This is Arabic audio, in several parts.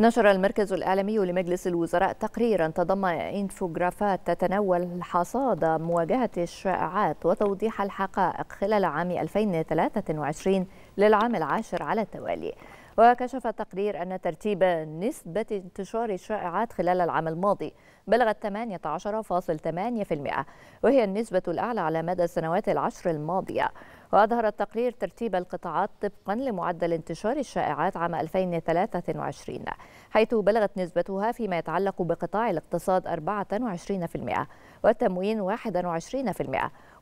نشر المركز الإعلامي لمجلس الوزراء تقريرا تضم إنفوغرافات تتناول حصاد مواجهة الشائعات وتوضيح الحقائق خلال عام 2023 للعام العاشر على التوالي وكشف التقرير أن ترتيب نسبة انتشار الشائعات خلال العام الماضي بلغت 18.8% وهي النسبة الأعلى على مدى السنوات العشر الماضية وأظهر التقرير ترتيب القطاعات طبقا لمعدل انتشار الشائعات عام 2023 حيث بلغت نسبتها فيما يتعلق بقطاع الاقتصاد 24% والتموين 21%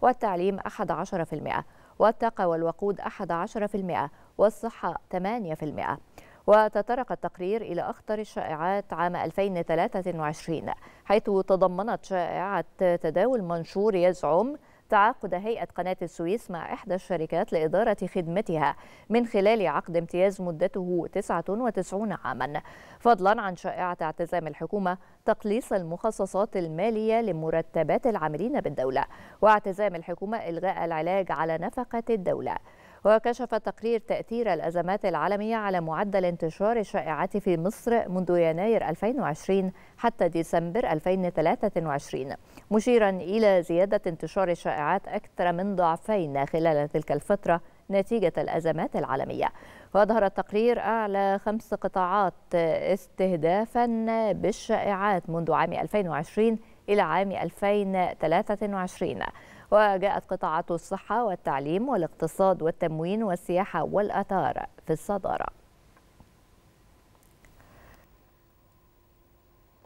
والتعليم 11% والطاقة والوقود 11% والصحة 8% وتطرق التقرير إلى أخطر الشائعات عام 2023 حيث تضمنت شائعة تداول منشور يزعم تعاقد هيئة قناة السويس مع إحدى الشركات لإدارة خدمتها من خلال عقد امتياز مدته 99 عاما فضلا عن شائعة اعتزام الحكومة تقليص المخصصات المالية لمرتبات العاملين بالدولة واعتزام الحكومة إلغاء العلاج على نفقة الدولة وكشف تقرير تأثير الأزمات العالمية على معدل انتشار الشائعات في مصر منذ يناير 2020 حتى ديسمبر 2023 مشيرا إلى زيادة انتشار الشائعات أكثر من ضعفين خلال تلك الفترة نتيجة الأزمات العالمية وأظهر التقرير أعلى خمس قطاعات استهدافا بالشائعات منذ عام 2020 إلى عام 2023 وجاءت قطاعات الصحة والتعليم والاقتصاد والتموين والسياحة والأثار في الصدارة